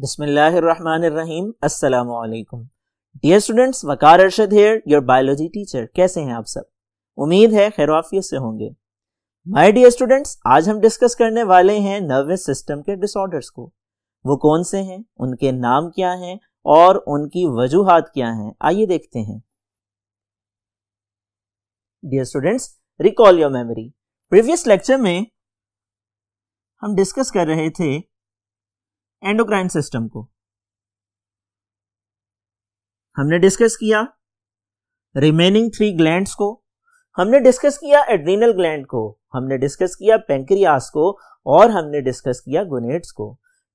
बिसमीम असलकुम dear students Waqar Arshad here your biology teacher कैसे हैं आप सब उम्मीद है खैरवाफियत से होंगे माय डियर स्टूडेंट्स आज हम डिस्कस करने वाले हैं नर्वस सिस्टम के डिसऑर्डर्स को वो कौन से हैं उनके नाम क्या हैं और उनकी वजूहत क्या हैं आइए देखते हैं dear students recall your memory previous lecture में हम डिस्कस कर रहे थे एंडोक्राइन सिस्टम को हमने डिस्कस किया रिमेनिंग थ्री ग्लैंड्स को हमने डिस्कस किया एड्रीनल ग्लैंड को हमने डिस्कस किया पेंक्रियास को और हमने डिस्कस किया गोनेट्स को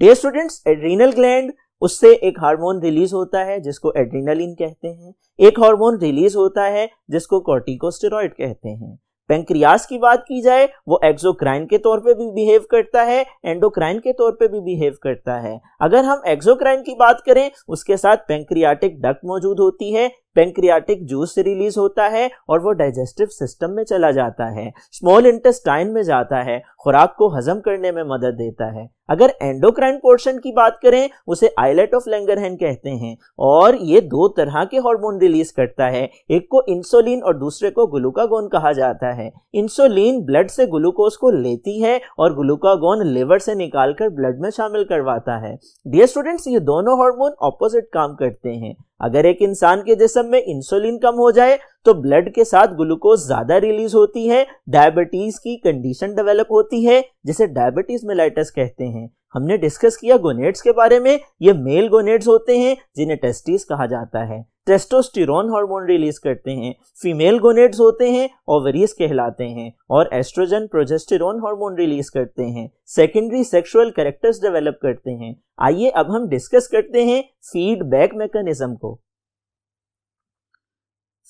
डे स्टूडेंट्स एड्रीनल ग्लैंड उससे एक हार्मोन रिलीज होता है जिसको एड्रीनलिन कहते हैं एक हार्मोन रिलीज होता है जिसको कॉर्टिकोस्टेरॉइड कहते हैं पेंक्रियास की बात की जाए वो एक्सोक्राइन के तौर पे भी बिहेव करता है एंडोक्राइन के तौर पे भी बिहेव करता है अगर हम एक्सोक्राइन की बात करें उसके साथ पेंक्रियाटिक डक्ट मौजूद होती है पेंक्रियाटिक जूस रिलीज होता है और वो डाइजेस्टिव सिस्टम में चला जाता है स्मॉल इंटेस्टाइन में जाता है खुराक को हजम करने में मदद देता है अगर एंडोक्राइन पोर्शन की बात करें उसे आइलेट ऑफ लैंगरहैन कहते हैं और ये दो तरह के हार्मोन रिलीज करता है एक को इंसुलिन और दूसरे को ग्लूकागोन कहा जाता है इंसुलिन ब्लड से ग्लूकोज को लेती है और ग्लूकागोन लिवर से निकालकर ब्लड में शामिल करवाता है डियर स्टूडेंट्स ये दोनों हार्मोन ऑपोजिट काम करते हैं अगर एक इंसान के जिसम में इंसुलिन कम हो जाए तो ब्लड के साथ ग्लूकोज ज़्यादा रिलीज होती है डायबिटीज़ की कंडीशन डेवलप होती है जिसे डायबिटीज़ मेलाइटस कहते हैं हमने डिस्कस किया गोनेट्स के बारे में ये मेल गोनेट्स होते हैं जिन्हें टेस्टिस कहा जाता है टेस्टोस्टिरोन हार्मोन रिलीज करते हैं फीमेल गोनेट्स होते हैं ओवरीज कहलाते हैं और एस्ट्रोजन प्रोजेस्टिरोन हार्मोन रिलीज करते हैं सेकेंडरी सेक्सुअल करेक्टर्स डेवलप करते हैं आइए अब हम डिस्कस करते हैं फीडबैक मैकेनिज्म को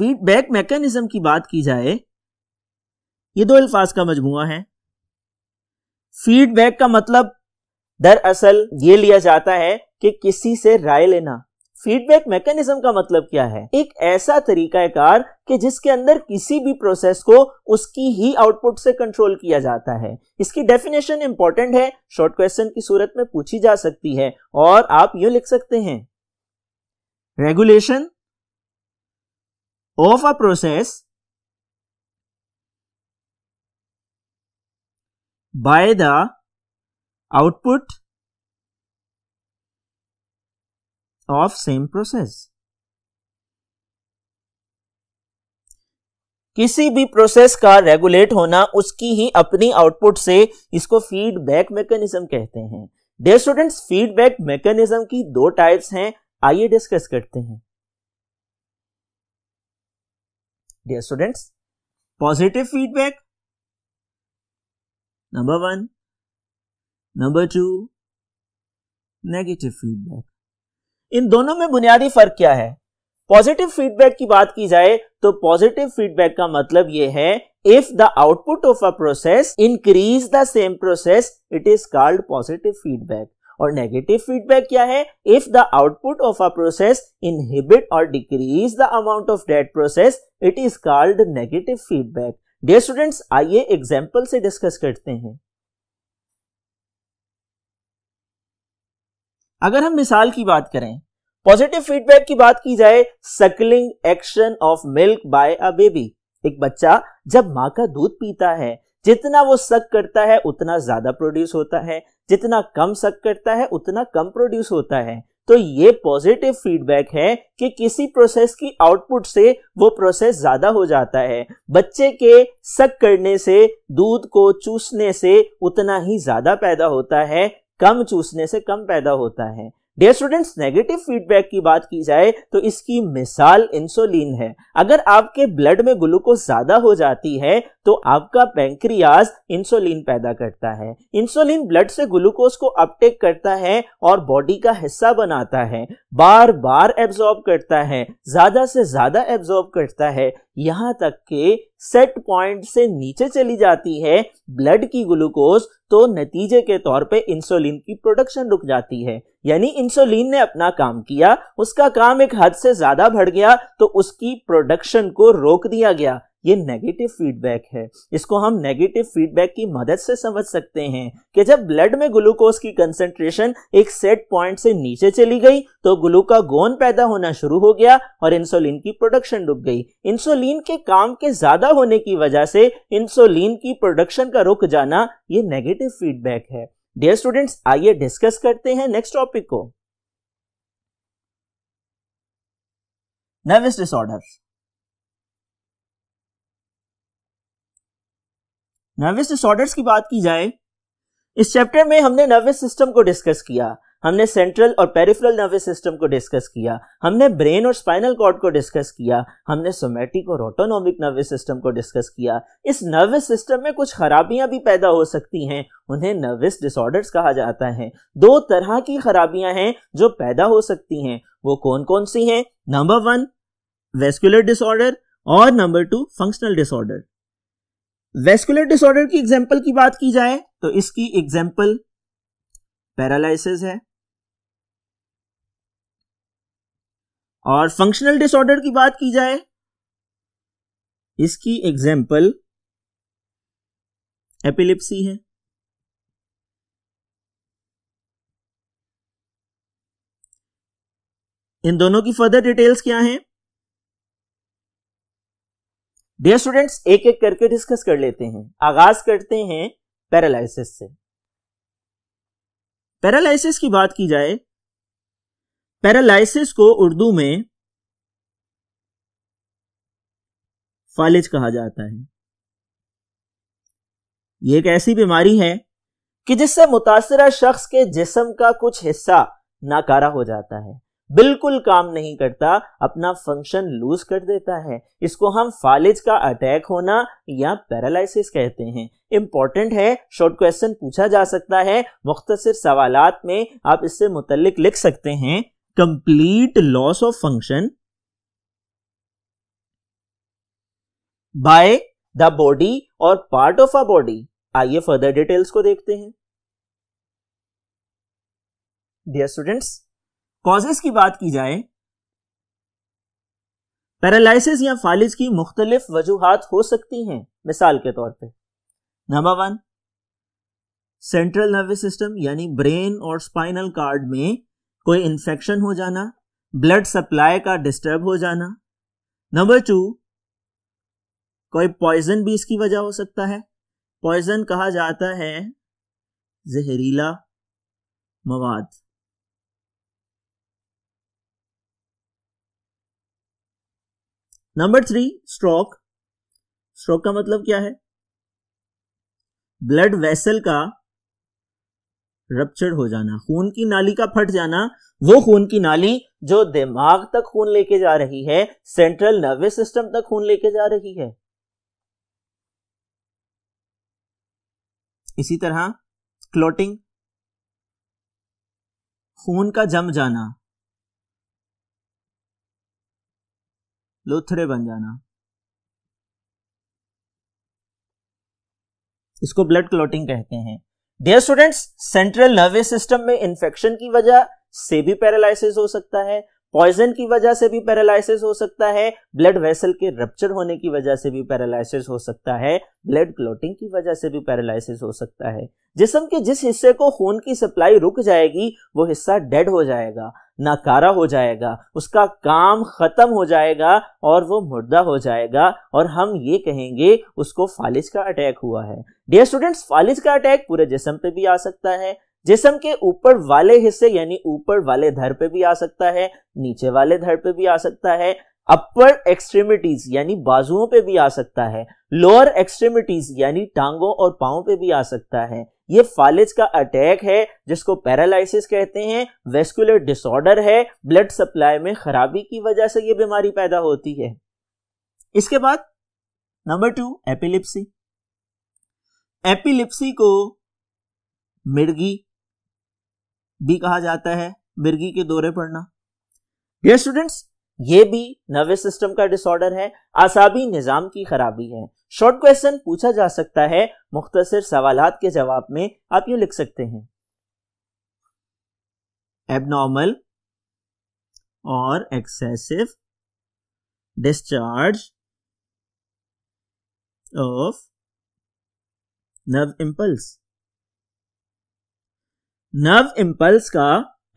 फीडबैक मैकेनिज्म की बात की जाए ये दो अल्फाज का मजमु है फीडबैक का मतलब दरअसल ये लिया जाता है कि किसी से राय लेना फीडबैक मैकेनिज्म का मतलब क्या है एक ऐसा तरीका कार कि जिसके अंदर किसी भी प्रोसेस को उसकी ही आउटपुट से कंट्रोल किया जाता है इसकी डेफिनेशन इंपॉर्टेंट है शॉर्ट क्वेश्चन की सूरत में पूछी जा सकती है और आप यू लिख सकते हैं regulation of a process by the output of same process किसी भी प्रोसेस का रेगुलेट होना उसकी ही अपनी आउटपुट से इसको फीडबैक मैकेनिज्म कहते हैं डे स्टूडेंट्स फीडबैक मैकेनिज्म की दो टाइप्स हैं आइए डिस्कस करते हैं dear students. Positive feedback, number one. Number two, negative feedback इन दोनों में बुनियादी फर्क क्या है पॉजिटिव फीडबैक की बात की जाए तो पॉजिटिव फीडबैक का मतलब यह है if the output of a process increase the same process it is called positive feedback और नेगेटिव फीडबैक क्या है if the output of a process inhibit और decrease the amount of that process it is called negative feedback dear students आइए example से discuss करते हैं अगर हम मिसाल की बात करें पॉजिटिव फीडबैक की बात की जाए suckling action of milk by a baby एक बच्चा जब माँ का दूध पीता है जितना वो सक करता है उतना ज्यादा प्रोड्यूस होता है जितना कम सक करता है उतना कम प्रोड्यूस होता है तो ये पॉजिटिव फीडबैक है कि किसी प्रोसेस की आउटपुट से वो प्रोसेस ज्यादा हो जाता है बच्चे के सक करने से दूध को चूसने से उतना ही ज्यादा पैदा होता है कम चूसने से कम पैदा होता है डियर स्टूडेंट्स नेगेटिव फीडबैक की बात की जाए तो इसकी मिसाल इंसुलिन है अगर आपके ब्लड में ग्लूकोज ज्यादा हो जाती है तो आपका पैंक्रियाज इंसुलिन पैदा करता है इंसुलिन ब्लड से ग्लूकोज को अपटेक करता है और बॉडी का हिस्सा बनाता है बार बार एब्जॉर्ब करता है ज्यादा से ज्यादा एब्जॉर्ब करता है यहां तक के सेट पॉइंट से नीचे चली जाती है ब्लड की ग्लूकोज तो नतीजे के तौर पे इंसुलिन की प्रोडक्शन रुक जाती है यानी इंसुलिन ने अपना काम किया उसका काम एक हद से ज्यादा बढ़ गया तो उसकी प्रोडक्शन को रोक दिया गया ये नेगेटिव फीडबैक है इसको हम नेगेटिव फीडबैक की मदद से समझ सकते हैं कि जब ब्लड में ग्लूकोज की कंसंट्रेशन एक सेट पॉइंट से नीचे चली गई तो ग्लूकागोन पैदा होना शुरू हो गया और इंसुलिन की प्रोडक्शन रुक गई इंसुलिन के काम के ज्यादा होने की वजह से इंसुलिन की प्रोडक्शन का रुक जाना ये नेगेटिव फीडबैक है डियर स्टूडेंट्स आइए डिस्कस करते हैं नेक्स्ट टॉपिक को नर्वस डिसऑर्डर्स नर्वस डिसऑर्डर्स की बात की जाए इस चैप्टर में हमने नर्वस सिस्टम को डिस्कस किया हमने सेंट्रल और पेरिफेरल नर्वस सिस्टम को डिस्कस किया हमने ब्रेन और स्पाइनल कॉर्ड को डिस्कस किया हमने सोमेटिक और ऑटोनॉमिक नर्वस सिस्टम को डिस्कस किया इस नर्वस सिस्टम में कुछ खराबियां भी पैदा हो सकती हैं उन्हें नर्वस डिसऑर्डर्स कहा जाता है दो तरह की खराबियां हैं जो पैदा हो सकती हैं वो कौन कौन सी हैं नंबर वन वेस्कुलर डिसऑर्डर और number two functional disorder vascular disorder की एग्जाम्पल की बात की जाए तो इसकी एग्जाम्पल पैरालिसिस है और फंक्शनल डिसऑर्डर की बात की जाए इसकी एग्जाम्पल एपिलिप्सी है इन दोनों की फर्दर डिटेल्स क्या हैं डियर स्टूडेंट्स एक एक करके डिस्कस कर लेते हैं आगाज करते हैं पैरालिसिस से पैरालिसिस की बात की जाए पैरालिसिस को उर्दू में फालिज कहा जाता है यह एक ऐसी बीमारी है कि जिससे मुतासरा शख्स के जिसम का कुछ हिस्सा नाकारा हो जाता है बिल्कुल काम नहीं करता अपना फंक्शन लूज कर देता है इसको हम फालिज का अटैक होना या पैरालिसिस कहते हैं इम्पॉर्टेंट है शॉर्ट क्वेश्चन पूछा जा सकता है मुख्तसर सवाल में आप इससे मुतलिक लिख सकते हैं complete loss of function by the body और पार्ट ऑफ अ बॉडी आइए फर्दर डिटेल्स को देखते हैं डियर स्टूडेंट्स कॉजेस की बात की जाए पैरालिसिस या फालिज की मुख्तलिफ वजूहत हो सकती हैं मिसाल के तौर पे number one central nervous system यानी ब्रेन और स्पाइनल कार्ड में कोई इन्फेक्शन हो जाना ब्लड सप्लाई का डिस्टर्ब हो जाना नंबर टू कोई पॉइजन भी इसकी वजह हो सकता है पॉइजन कहा जाता है जहरीला मवाद नंबर थ्री स्ट्रोक स्ट्रोक का मतलब क्या है ब्लड वेसल का रप्चर हो जाना खून की नाली का फट जाना वो खून की नाली जो दिमाग तक खून लेके जा रही है सेंट्रल नर्वस सिस्टम तक खून लेके जा रही है इसी तरह क्लोटिंग खून का जम जाना लोथड़े बन जाना इसको ब्लड क्लोटिंग कहते हैं dear students central nervous system में इंफेक्शन की वजह से भी पैरालिसिस हो सकता है पॉइजन की वजह से भी पैरालिसिस हो सकता है ब्लड वेसल के रप्चर होने की वजह से भी पैरालिसिस हो सकता है ब्लड क्लोटिंग की वजह से भी पैरालिसिस हो सकता है जिसम के जिस हिस्से को खून की सप्लाई रुक जाएगी वो हिस्सा डेड हो जाएगा नाकारा हो जाएगा उसका काम ख़त्म हो जाएगा और वो मुर्दा हो जाएगा और हम ये कहेंगे उसको फालिज का अटैक हुआ है डियर स्टूडेंट्स फालिज का अटैक पूरे जिसम पे भी आ सकता है जिसम के ऊपर वाले हिस्से यानी ऊपर वाले धर पे भी आ सकता है नीचे वाले धर पे भी आ सकता है अपर एक्सट्रीमिटीज यानी बाजुओं पे भी आ सकता है लोअर एक्सट्रीमिटीज यानी टांगों और पाओ पे भी आ सकता है ये फालिज का अटैक है जिसको पैरालिसिस कहते हैं वेस्कुलर डिसऑर्डर है ब्लड सप्लाई में खराबी की वजह से ये बीमारी पैदा होती है इसके बाद नंबर टू एपिलिप्सी एपिलिप्सी को मिर्गी भी कहा जाता है मिर्गी के दौरे पड़ना ये स्टूडेंट्स ये भी नर्वस सिस्टम का डिसऑर्डर है आसाबी निज़ाम की खराबी है शॉर्ट क्वेश्चन पूछा जा सकता है मुख्तर सवाल के जवाब में आप यूं लिख सकते हैं एबनॉर्मल और excessive discharge of nerve impulse nerve impulse का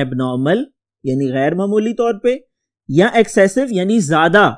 एबनॉर्मल यानी गैर मामूली तौर पे या एक्सेसिव यानी ज्यादा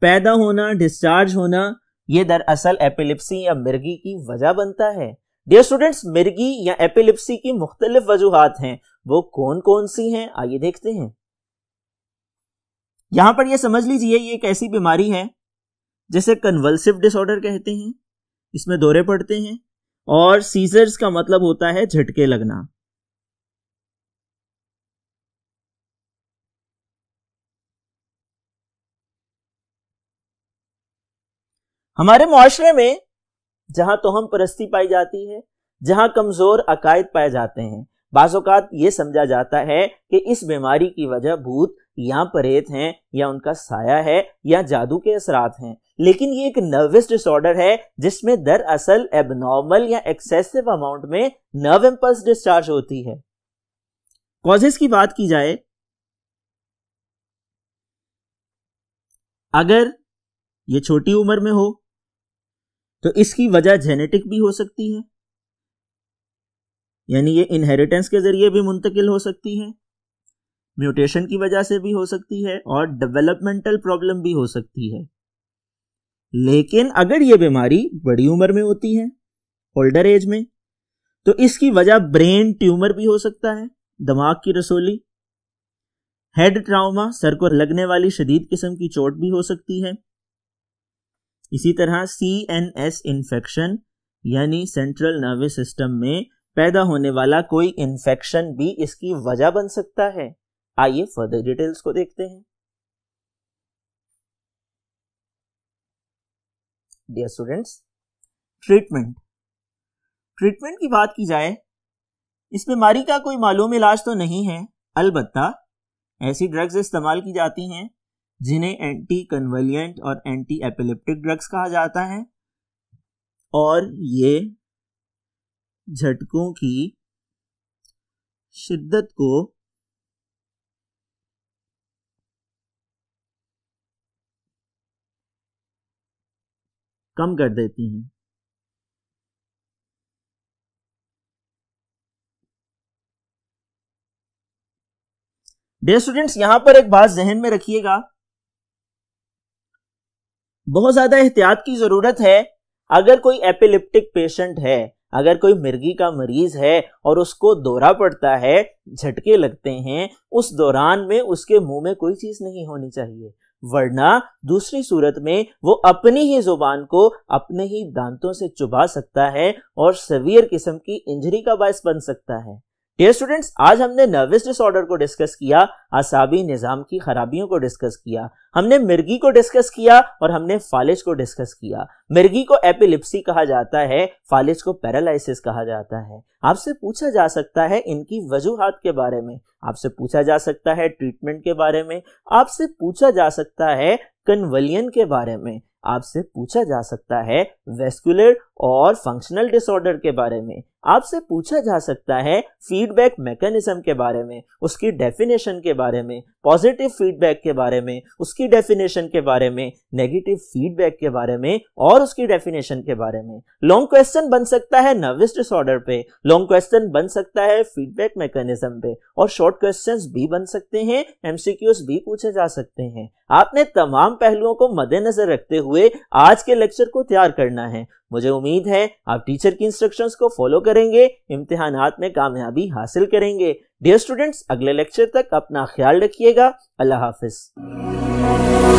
पैदा होना डिस्चार्ज होना ये दरअसल एपिलिप्सी या मिर्गी की वजह बनता है डियर स्टूडेंट्स मिर्गी या एपिलिप्सी की मुख्तलिफ वजूहत हैं वो कौन कौन सी हैं आइए देखते हैं यहां पर यह समझ लीजिए ये एक ऐसी बीमारी है जिसे कन्वल्सिव डिसऑर्डर कहते हैं इसमें दौरे पड़ते हैं और सीजर्स का मतलब होता है झटके लगना हमारे माशरे में जहां तोहम परस्ती पाई जाती है जहां कमजोर अकायद पाए जाते हैं बाज़ात ये समझा जाता है कि इस बीमारी की वजह भूत या परेत हैं या उनका साया है या जादू के असरात हैं लेकिन ये एक नर्वस डिसऑर्डर है जिसमें दरअसल एबनॉर्मल या एक्सेसिव अमाउंट में नर्व इम्पल्स डिस्चार्ज होती है कॉजेस की बात की जाए अगर ये छोटी उम्र में हो तो इसकी वजह जेनेटिक भी हो सकती है यानी ये इनहेरिटेंस के जरिए भी मुंतकिल हो सकती है म्यूटेशन की वजह से भी हो सकती है और डेवलपमेंटल प्रॉब्लम भी हो सकती है लेकिन अगर ये बीमारी बड़ी उम्र में होती है ओल्डर एज में तो इसकी वजह ब्रेन ट्यूमर भी हो सकता है दिमाग की रसोली हेड ट्रामा सर को लगने वाली शदीद किस्म की चोट भी हो सकती है इसी तरह सी एन एस इन्फेक्शन यानी सेंट्रल नर्वस सिस्टम में पैदा होने वाला कोई इन्फेक्शन भी इसकी वजह बन सकता है आइए फर्दर डिटेल्स को देखते हैं डियर स्टूडेंट्स ट्रीटमेंट ट्रीटमेंट की बात की जाए इस बीमारी का कोई मालूम इलाज तो नहीं है अलबत्ता ऐसी ड्रग्स इस्तेमाल की जाती हैं जिन्हें एंटी कन्वलियंट और एंटी एपिलेप्टिक ड्रग्स कहा जाता है और ये झटकों की शिद्दत को कम कर देती हैं डे स्टूडेंट्स यहां पर एक बात जहन में रखिएगा बहुत ज़्यादा एहतियात की ज़रूरत है अगर कोई एपिलिप्टिक पेशेंट है अगर कोई मिर्गी का मरीज है और उसको दौरा पड़ता है झटके लगते हैं उस दौरान में उसके मुंह में कोई चीज़ नहीं होनी चाहिए वरना दूसरी सूरत में वो अपनी ही जुबान को अपने ही दांतों से चुबा सकता है और सवियर किस्म की इंजरी का बायस बन सकता है डियर स्टूडेंट्स आज हमने नर्वस डिसऑर्डर को डिस्कस किया आसाबी निज़ाम की खराबियों को डिस्कस किया हमने मिर्गी को डिस्कस किया और हमने फालिज को डिस्कस किया मिर्गी को एपिलिप्सी कहा जाता है फालिज को पैरालिसिस कहा जाता है आपसे पूछा जा सकता है इनकी वजूहत के बारे में आपसे पूछा जा सकता है ट्रीटमेंट के बारे में आपसे पूछा जा सकता है कन्वलियन के बारे में आपसे पूछा जा सकता है वेस्कुलर और फंक्शनल डिसऑर्डर के बारे में आपसे पूछा जा सकता है फीडबैक मैकेनिज्म के बारे में उसकी डेफिनेशन के बारे में पॉजिटिव फीडबैक के बारे में उसकी डेफिनेशन के बारे में नेगेटिव फीडबैक के बारे में और उसकी डेफिनेशन के बारे में लॉन्ग क्वेश्चन बन सकता है नर्वस डिसऑर्डर पे लॉन्ग क्वेश्चन बन सकता है फीडबैक मैकेनिज्म पे और शॉर्ट क्वेश्चन भी बन सकते हैं एमसीक्यूज भी पूछे जा सकते हैं आपने तमाम पहलुओं को मद्देनजर रखते हुए आज के लेक्चर को तैयार करना है मुझे उम्मीद है आप टीचर की इंस्ट्रक्शंस को फॉलो करेंगे इम्तिहान में कामयाबी हासिल करेंगे डियर स्टूडेंट्स अगले लेक्चर तक अपना ख्याल रखिएगा अल्लाह हाफिज़